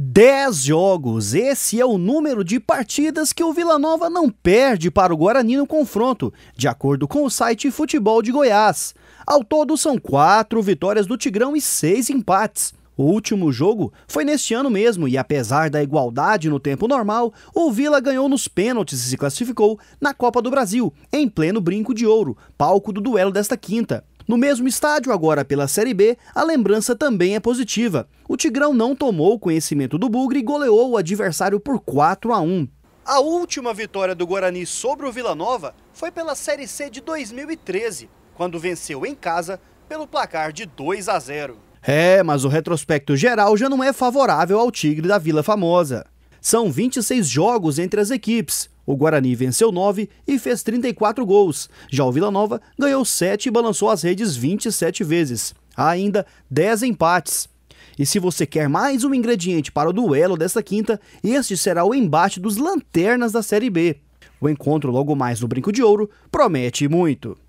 10 jogos. Esse é o número de partidas que o Vila Nova não perde para o Guarani no confronto, de acordo com o site Futebol de Goiás. Ao todo, são quatro vitórias do Tigrão e seis empates. O último jogo foi neste ano mesmo e, apesar da igualdade no tempo normal, o Vila ganhou nos pênaltis e se classificou na Copa do Brasil, em pleno brinco de ouro, palco do duelo desta quinta. No mesmo estádio, agora pela Série B, a lembrança também é positiva. O Tigrão não tomou conhecimento do Bugre e goleou o adversário por 4 a 1. A última vitória do Guarani sobre o Vila Nova foi pela Série C de 2013, quando venceu em casa pelo placar de 2 a 0. É, mas o retrospecto geral já não é favorável ao Tigre da Vila Famosa. São 26 jogos entre as equipes, o Guarani venceu 9 e fez 34 gols. Já o Vila Nova ganhou 7 e balançou as redes 27 vezes. Há ainda 10 empates. E se você quer mais um ingrediente para o duelo desta quinta, este será o embate dos lanternas da Série B. O encontro logo mais no Brinco de Ouro promete muito.